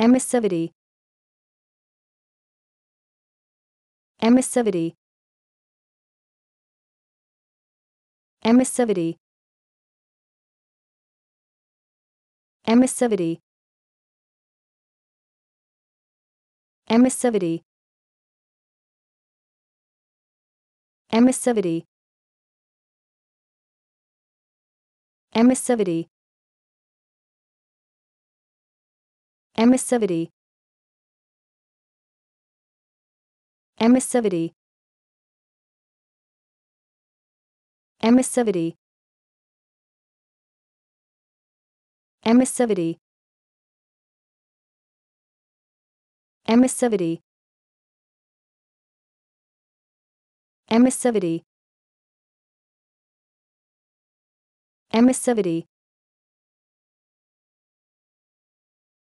emissivity emissivity emissivity emissivity emissivity emissivity emissivity emissivity emissivity emissivity emissivity emissivity emissivity emissivity